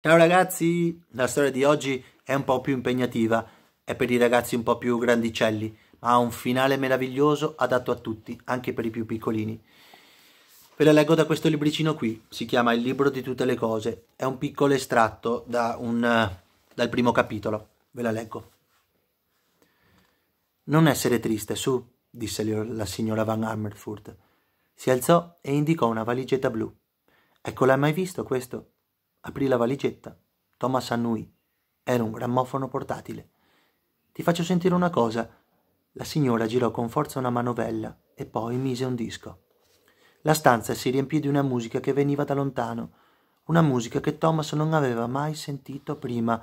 Ciao ragazzi, la storia di oggi è un po' più impegnativa, è per i ragazzi un po' più grandicelli, ma ha un finale meraviglioso adatto a tutti, anche per i più piccolini. Ve la leggo da questo libricino qui, si chiama Il libro di tutte le cose, è un piccolo estratto da un, dal primo capitolo, ve la leggo. Non essere triste, su, disse la signora Van Hammerfurt. Si alzò e indicò una valigetta blu. Eccola, mai visto questo? Aprì la valigetta. Thomas annui. Era un grammofono portatile. Ti faccio sentire una cosa. La signora girò con forza una manovella e poi mise un disco. La stanza si riempì di una musica che veniva da lontano, una musica che Thomas non aveva mai sentito prima,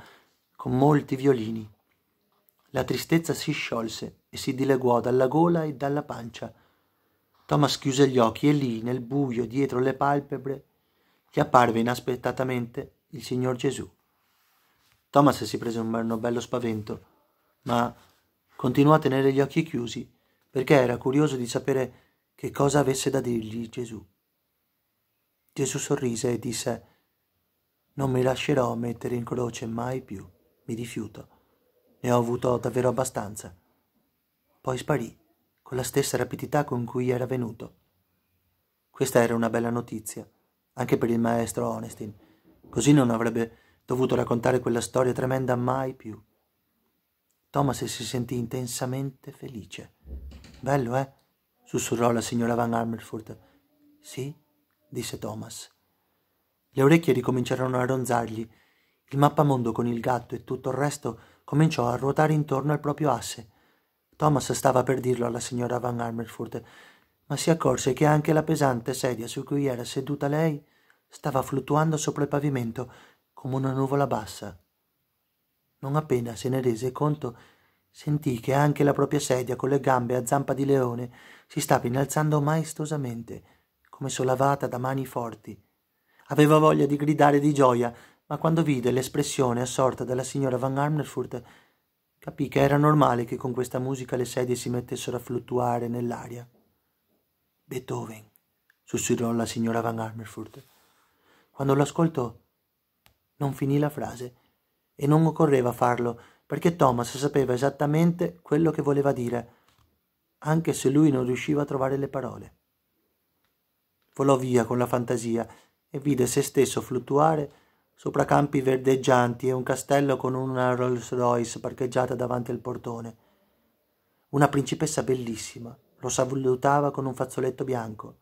con molti violini. La tristezza si sciolse e si dileguò dalla gola e dalla pancia. Thomas chiuse gli occhi e lì, nel buio, dietro le palpebre, che apparve inaspettatamente il Signor Gesù. Thomas si prese un bello spavento, ma continuò a tenere gli occhi chiusi perché era curioso di sapere che cosa avesse da dirgli Gesù. Gesù sorrise e disse, Non mi lascerò mettere in croce mai più, mi rifiuto, ne ho avuto davvero abbastanza. Poi sparì, con la stessa rapidità con cui era venuto. Questa era una bella notizia, anche per il maestro Onestin, così non avrebbe dovuto raccontare quella storia tremenda mai più. Thomas si sentì intensamente felice. Bello, eh? sussurrò la signora Van Armerford. Sì, disse Thomas. Le orecchie ricominciarono a ronzargli. Il mappamondo con il gatto e tutto il resto cominciò a ruotare intorno al proprio asse. Thomas stava per dirlo alla signora Van Armerford, ma si accorse che anche la pesante sedia su cui era seduta lei stava fluttuando sopra il pavimento come una nuvola bassa. Non appena se ne rese conto, sentì che anche la propria sedia con le gambe a zampa di leone si stava innalzando maestosamente, come sollevata da mani forti. Aveva voglia di gridare di gioia, ma quando vide l'espressione assorta della signora Van Armerfurt, capì che era normale che con questa musica le sedie si mettessero a fluttuare nell'aria. Beethoven, sussurrò la signora Van Armerford. Quando l'ascoltò, non finì la frase e non occorreva farlo perché Thomas sapeva esattamente quello che voleva dire, anche se lui non riusciva a trovare le parole. Volò via con la fantasia e vide se stesso fluttuare sopra campi verdeggianti e un castello con una Rolls Royce parcheggiata davanti al portone. Una principessa bellissima, lo salutava con un fazzoletto bianco.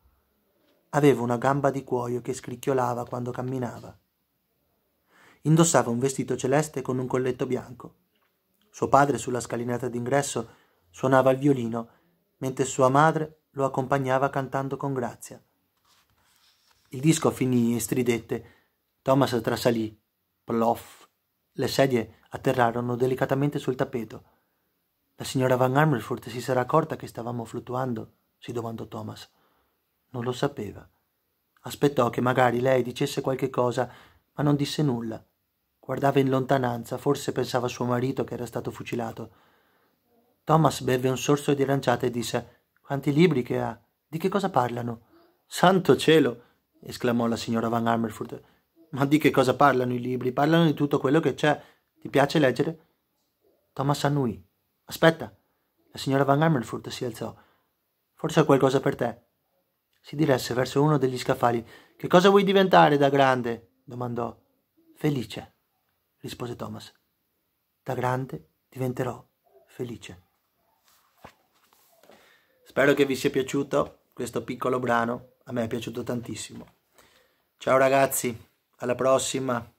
Aveva una gamba di cuoio che scricchiolava quando camminava. Indossava un vestito celeste con un colletto bianco. Suo padre sulla scalinata d'ingresso suonava il violino, mentre sua madre lo accompagnava cantando con grazia. Il disco finì e stridette. Thomas trasalì. Plof. Le sedie atterrarono delicatamente sul tappeto. La signora Van Armelford si sarà accorta che stavamo fluttuando? si domandò Thomas. Non lo sapeva. Aspettò che magari lei dicesse qualche cosa, ma non disse nulla. Guardava in lontananza, forse pensava a suo marito che era stato fucilato. Thomas bevve un sorso di aranciata e disse Quanti libri che ha? Di che cosa parlano? Santo cielo! esclamò la signora Van Armelford. Ma di che cosa parlano i libri? Parlano di tutto quello che c'è. Ti piace leggere? Thomas annuì. Aspetta. La signora Van Hammerfurt si alzò. Forse ho qualcosa per te. Si diresse verso uno degli scaffali. Che cosa vuoi diventare da grande? domandò. Felice, rispose Thomas. Da grande diventerò felice. Spero che vi sia piaciuto questo piccolo brano. A me è piaciuto tantissimo. Ciao ragazzi, alla prossima.